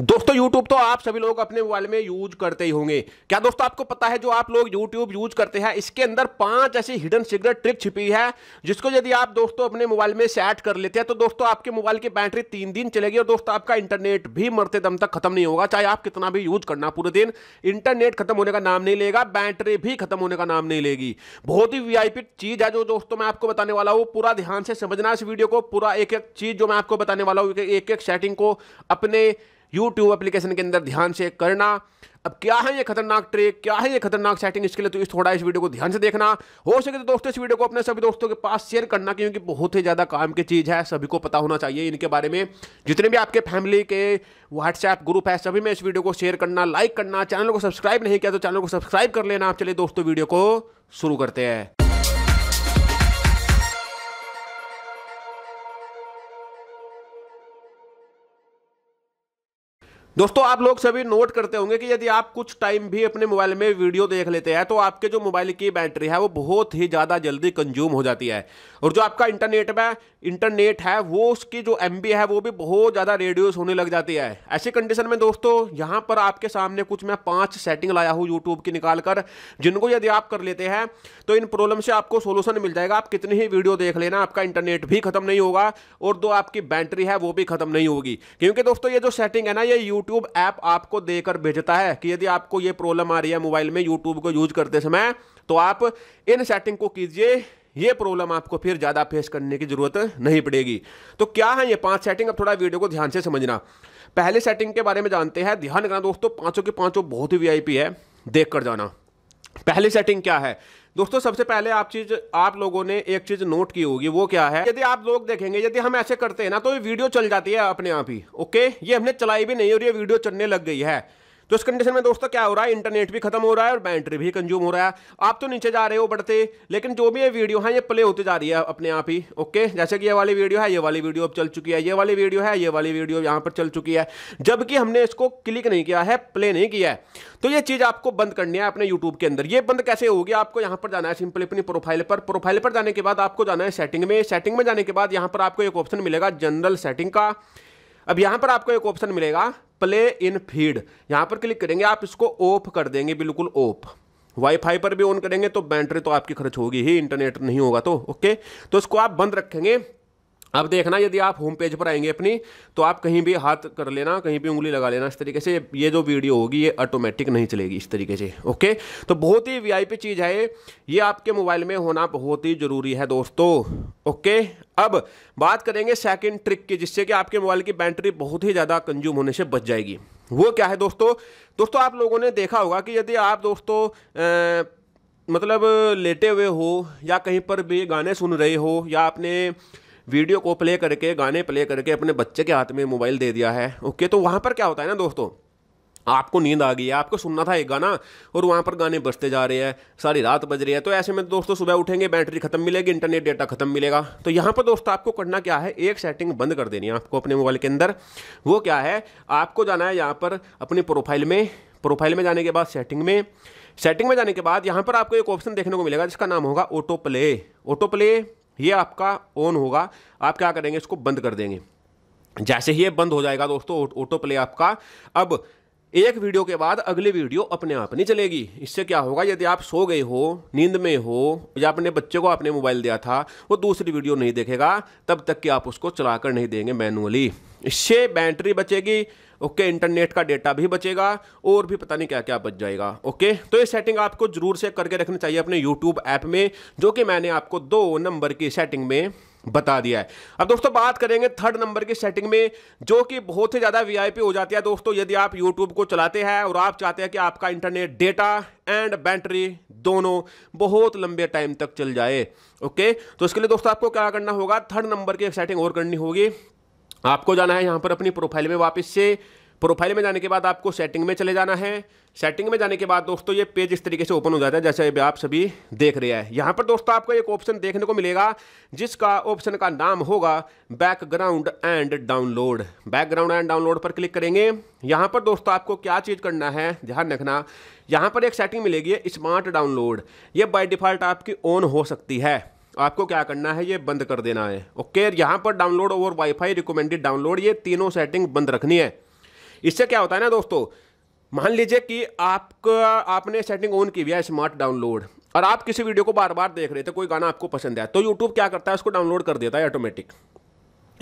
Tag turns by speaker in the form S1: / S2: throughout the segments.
S1: दोस्तों YouTube तो आप सभी लोग अपने मोबाइल में यूज करते ही होंगे क्या दोस्तों आपको पता है जो आप लोग YouTube यूज करते हैं इसके अंदर पांच ऐसी हिडन सीक्रेट ट्रिक छिपी है जिसको यदि आप दोस्तों अपने मोबाइल में सेट कर लेते हैं तो दोस्तों आपके मोबाइल की बैटरी तीन दिन चलेगी और दोस्तों आपका इंटरनेट भी मरते दम तक खत्म नहीं होगा चाहे आप कितना भी यूज करना पूरे दिन इंटरनेट खत्म होने का नाम नहीं लेगा बैटरी भी खत्म होने का नाम नहीं लेगी बहुत ही वीआईपी चीज है जो दोस्तों मैं आपको बताने वाला हूँ पूरा ध्यान से समझना इस वीडियो को पूरा एक एक चीज जो मैं आपको बताने वाला हूँ एक एक सेटिंग को अपने यूट्यूब एप्लीकेशन के अंदर ध्यान से करना अब क्या है ये खतरनाक ट्रिक क्या है ये खतरनाक सेटिंग इसके लिए तो इस थोड़ा इस वीडियो को ध्यान से देखना हो सके तो दोस्तों इस वीडियो को अपने सभी दोस्तों के पास शेयर करना क्योंकि बहुत ही ज़्यादा काम की चीज़ है सभी को पता होना चाहिए इनके बारे में जितने भी आपके फैमिली के व्हाट्सएप ग्रुप है सभी में इस वीडियो को शेयर करना लाइक करना चैनल को सब्सक्राइब नहीं किया तो चैनल को सब्सक्राइब कर लेना आप चलिए दोस्तों वीडियो को शुरू करते हैं दोस्तों आप लोग सभी नोट करते होंगे कि यदि आप कुछ टाइम भी अपने मोबाइल में वीडियो देख लेते हैं तो आपके जो मोबाइल की बैटरी है वो बहुत ही ज़्यादा जल्दी कंज्यूम हो जाती है और जो आपका इंटरनेट में इंटरनेट है वो उसकी जो एम है वो भी बहुत ज़्यादा रेड्यूस होने लग जाती है ऐसी कंडीशन में दोस्तों यहाँ पर आपके सामने कुछ मैं पाँच सेटिंग लाया हूँ यूट्यूब की निकाल कर जिनको यदि आप कर लेते हैं तो इन प्रॉब्लम से आपको सोल्यूशन मिल जाएगा आप कितनी ही वीडियो देख लेना आपका इंटरनेट भी खत्म नहीं होगा और जो आपकी बैटरी है वो भी खत्म नहीं होगी क्योंकि दोस्तों ये जो सेटिंग है ना ये यूट्यूब यूट्यूब ऐप आपको देकर भेजता है कि यदि आपको ये प्रॉब्लम आ रही है मोबाइल में यूट्यूब को यूज करते समय तो आप इन सेटिंग को कीजिए ये प्रॉब्लम आपको फिर ज़्यादा फेस करने की ज़रूरत नहीं पड़ेगी तो क्या है ये पांच सेटिंग अब थोड़ा वीडियो को ध्यान से समझना पहले सेटिंग के बारे में जानते हैं ध्यान रखना दोस्तों पांचों के पांचों बहुत ही वीआईपी है देख कर जाना पहली सेटिंग क्या है दोस्तों सबसे पहले आप चीज आप लोगों ने एक चीज नोट की होगी वो क्या है यदि आप लोग देखेंगे यदि हम ऐसे करते हैं ना तो ये वीडियो चल जाती है अपने आप ही ओके ये हमने चलाई भी नहीं और ये वीडियो चलने लग गई है तो इस कंडीशन में दोस्तों क्या हो रहा है इंटरनेट भी खत्म हो रहा है और बैटरी भी कंज्यूम हो रहा है आप तो नीचे जा रहे हो बढ़ते लेकिन जो भी ये वीडियो है ये प्ले होती जा रही है अपने आप ही ओके जैसे कि ये वाली वीडियो है ये वाली वीडियो अब चल चुकी है ये वाली वीडियो है ये वाली वीडियो यहाँ पर चल चुकी है जबकि हमने इसको क्लिक नहीं किया है प्ले नहीं किया है तो ये चीज़ आपको बंद करनी है अपने यूट्यूब के अंदर ये बंद कैसे होगी आपको यहाँ पर जाना है सिंपली अपनी प्रोफाइल पर प्रोफाइल पर जाने के बाद आपको जाना है सेटिंग में सेटिंग में जाने के बाद यहाँ पर आपको एक ऑप्शन मिलेगा जनरल सेटिंग का अब यहाँ पर आपको एक ऑप्शन मिलेगा प्ले इन फीड यहाँ पर क्लिक करेंगे आप इसको ऑफ कर देंगे बिल्कुल ऑफ वाईफाई पर भी ऑन करेंगे तो बैटरी तो आपकी खर्च होगी ही इंटरनेट नहीं होगा तो ओके तो इसको आप बंद रखेंगे अब देखना यदि आप होम पेज पर आएंगे अपनी तो आप कहीं भी हाथ कर लेना कहीं भी उंगली लगा लेना इस तरीके से ये जो वीडियो होगी ये ऑटोमेटिक नहीं चलेगी इस तरीके से ओके तो बहुत ही वीआईपी चीज़ है ये आपके मोबाइल में होना बहुत ही ज़रूरी है दोस्तों ओके अब बात करेंगे सेकेंड ट्रिक की जिससे कि आपके मोबाइल की बैटरी बहुत ही ज़्यादा कंज्यूम होने से बच जाएगी वो क्या है दोस्तों दोस्तों आप लोगों ने देखा होगा कि यदि आप दोस्तों आ, मतलब लेटे हुए हो या कहीं पर भी गाने सुन रहे हो या आपने वीडियो को प्ले करके गाने प्ले करके अपने बच्चे के हाथ में मोबाइल दे दिया है ओके तो वहाँ पर क्या होता है ना दोस्तों आपको नींद आ गई है आपको सुनना था एक गाना और वहाँ पर गाने बजते जा रहे हैं सारी रात बज रही है तो ऐसे में तो दोस्तों सुबह उठेंगे बैटरी खत्म मिलेगी इंटरनेट डेटा खत्म मिलेगा तो यहाँ पर दोस्तों आपको करना क्या है एक सेटिंग बंद कर देनी है आपको अपने मोबाइल के अंदर वो क्या है आपको जाना है यहाँ पर अपनी प्रोफाइल में प्रोफाइल में जाने के बाद सेटिंग में सेटिंग में जाने के बाद यहाँ पर आपको एक ऑप्शन देखने को मिलेगा जिसका नाम होगा ऑटो प्ले ऑटो प्ले ये आपका ऑन होगा आप क्या करेंगे इसको बंद कर देंगे जैसे ही ये बंद हो जाएगा दोस्तों ऑटो प्ले आपका अब एक वीडियो के बाद अगली वीडियो अपने आप नहीं चलेगी इससे क्या होगा यदि आप सो गए हो नींद में हो या अपने बच्चे को आपने मोबाइल दिया था वो दूसरी वीडियो नहीं देखेगा तब तक कि आप उसको चलाकर नहीं देंगे मैनुअली इससे बैटरी बचेगी ओके इंटरनेट का डेटा भी बचेगा और भी पता नहीं क्या क्या बच जाएगा ओके तो ये सेटिंग आपको जरूर से करके रखनी चाहिए अपने यूट्यूब ऐप में जो कि मैंने आपको दो नंबर की सेटिंग में बता दिया है अब दोस्तों बात करेंगे थर्ड नंबर की सेटिंग में जो कि बहुत ही ज़्यादा वीआईपी हो जाती है दोस्तों यदि आप यूट्यूब को चलाते हैं और आप चाहते हैं कि आपका इंटरनेट डेटा एंड बैटरी दोनों बहुत लंबे टाइम तक चल जाए ओके तो इसके लिए दोस्तों आपको क्या करना होगा थर्ड नंबर की सेटिंग और करनी होगी आपको जाना है यहाँ पर अपनी प्रोफाइल में वापस से प्रोफाइल में जाने के बाद आपको सेटिंग में चले जाना है सेटिंग में जाने के बाद दोस्तों ये पेज इस तरीके से ओपन हो जाता है जैसे अभी आप सभी देख रहे हैं यहाँ पर दोस्तों आपको एक ऑप्शन देखने को मिलेगा जिसका ऑप्शन का नाम होगा background and download background and download पर क्लिक करेंगे यहाँ पर दोस्तों आपको क्या चीज़ करना है ध्यान रखना यहाँ पर एक सेटिंग मिलेगी स्मार्ट डाउनलोड ये बाई डिफ़ॉल्ट आपकी ऑन हो सकती है आपको क्या करना है ये बंद कर देना है ओके यहाँ पर डाउनलोड और वाईफाई रिकमेंडेड डाउनलोड ये तीनों सेटिंग बंद रखनी है इससे क्या होता है ना दोस्तों मान लीजिए कि आपका आपने सेटिंग ऑन की हुई है स्मार्ट डाउनलोड और आप किसी वीडियो को बार बार देख रहे थे कोई गाना आपको पसंद आया तो यूट्यूब क्या करता है उसको डाउनलोड कर देता है ऑटोमेटिक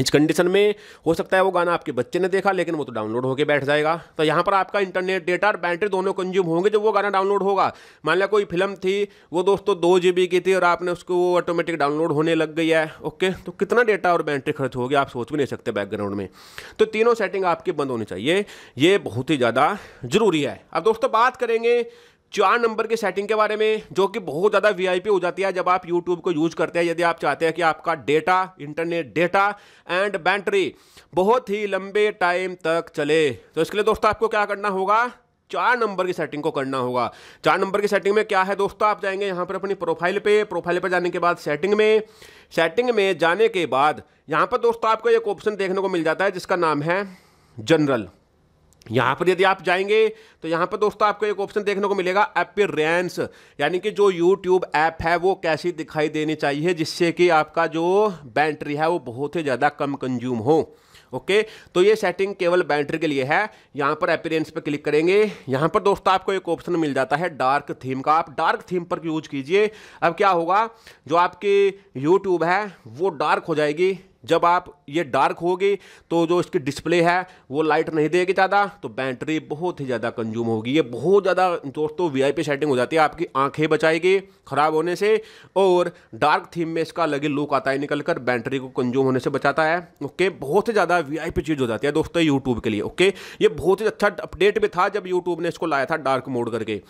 S1: इस कंडीशन में हो सकता है वो गाना आपके बच्चे ने देखा लेकिन वो तो डाउनलोड होकर बैठ जाएगा तो यहाँ पर आपका इंटरनेट डेटा और बैटरी दोनों कंज्यूम होंगे जब वो गाना डाउनलोड होगा मान लिया कोई फिल्म थी वो दोस्तों दो जी की थी और आपने उसको वो ऑटोमेटिक डाउनलोड होने लग गई है ओके तो कितना डेटा और बैटरी खर्च होगी आप सोच भी नहीं सकते बैकग्राउंड में तो तीनों सेटिंग आपकी बंद होनी चाहिए ये बहुत ही ज़्यादा ज़रूरी है अब दोस्तों बात करेंगे चार नंबर की सेटिंग के बारे में जो कि बहुत ज़्यादा वीआईपी हो जाती है जब आप यूट्यूब को यूज करते हैं यदि आप चाहते हैं कि आपका data internet data and battery बहुत ही लंबे टाइम तक चले तो इसके लिए दोस्तों आपको क्या करना होगा चार नंबर की सेटिंग को करना होगा चार नंबर की सेटिंग में क्या है दोस्तों आप जाएंगे यहाँ पर अपनी प्रोफाइल पे प्रोफाइल पर जाने के बाद सेटिंग में सेटिंग में जाने के बाद यहाँ पर दोस्तों आपको एक ऑप्शन देखने को मिल जाता है जिसका नाम है जनरल यहाँ पर यदि आप जाएंगे तो यहाँ पर दोस्तों आपको एक ऑप्शन देखने को मिलेगा अपीरेंस यानी कि जो यूट्यूब ऐप है वो कैसी दिखाई देनी चाहिए जिससे कि आपका जो बैटरी है वो बहुत ही ज़्यादा कम कंज्यूम हो ओके तो ये सेटिंग केवल बैटरी के लिए है यहाँ पर अपीरेंस पर क्लिक करेंगे यहाँ पर दोस्तों आपको एक ऑप्शन मिल जाता है डार्क थीम का आप डार्क थीम पर यूज कीजिए अब क्या होगा जो आपकी यूट्यूब है वो डार्क हो जाएगी जब आप ये डार्क होगी तो जो इसकी डिस्प्ले है वो लाइट नहीं देगी ज़्यादा तो बैटरी बहुत ही ज़्यादा कंज्यूम होगी ये बहुत ज़्यादा दोस्तों वीआईपी सेटिंग हो जाती है आपकी आंखें बचाएगी ख़राब होने से और डार्क थीम में इसका अलग ही लुक आता है निकल कर बैटरी को कंज्यूम होने से बचाता है ओके बहुत ही ज़्यादा वी चीज़ हो जाती है दोस्तों यूट्यूब के लिए ओके ये बहुत ही अच्छा अपडेट भी था जब यूट्यूब ने इसको लाया था डार्क मोड करके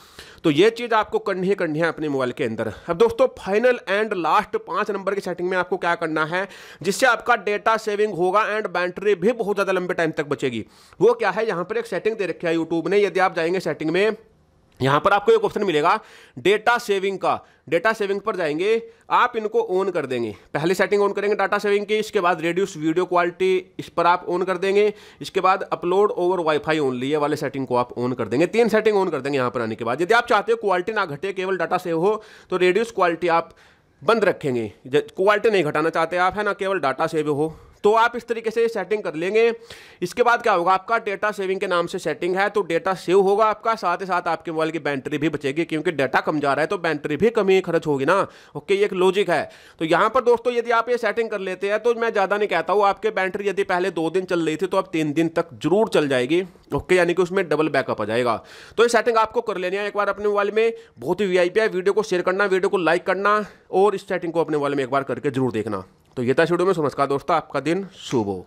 S1: तो ये चीज़ आपको करनी ही करनी है अपने मोबाइल के अंदर अब दोस्तों फाइनल एंड लास्ट पाँच नंबर की सेटिंग में आपको क्या करना है जिससे आप आपका डेटा सेविंग होगा एंड बैटरी भी बहुत ज़्यादा लंबे टाइम तक बचेगी वो क्या है यहाँ पर एक सेटिंग दे रखी है यूट्यूब ने यदि आप जाएंगे सेटिंग में यहाँ पर आपको एक ऑप्शन मिलेगा डेटा सेविंग का डेटा सेविंग पर जाएंगे आप इनको ऑन कर देंगे पहले सेटिंग ऑन करेंगे डाटा सेविंग की इसके बाद रेड्यूस वीडियो क्वालिटी इस पर आप ऑन कर देंगे इसके बाद अपलोड ओवर वाईफाई ओनली ये वाले सेटिंग को आप ऑन कर देंगे तीन सेटिंग ऑन कर देंगे यहाँ पर आने के बाद यदि आप चाहते हो क्वालिटी ना घटे केवल डाटा सेव हो तो रेड्यूस क्वालिटी आप बंद रखेंगे क्वालिटी नहीं घटाना चाहते आप है ना केवल डाटा सेव हो तो आप इस तरीके से सेटिंग कर लेंगे इसके बाद क्या होगा आपका डेटा सेविंग के नाम से सेटिंग है तो डेटा सेव होगा आपका साथ ही साथ आपके मोबाइल की बैटरी भी बचेगी क्योंकि डेटा कम जा रहा है तो बैटरी भी कम ही खर्च होगी ना ओके ये एक लॉजिक है तो यहाँ पर दोस्तों यदि आप ये सेटिंग कर लेते हैं तो मैं ज़्यादा नहीं कहता हूँ आपके बैटरी यदि पहले दो दिन चल रही थी तो आप तीन दिन तक जरूर चल जाएगी ओके यानी कि उसमें डबल बैकअप आ जाएगा तो ये सेटिंग आपको कर लेनी है एक बार अपने मोबाइल में बहुत ही वी है वीडियो को शेयर करना वीडियो को लाइक करना और इस सेटिंग को अपने मोबाइल में एक बार करके जरूर देखना तो ये था में नमस्कार दोस्तों आपका दिन शुभ हो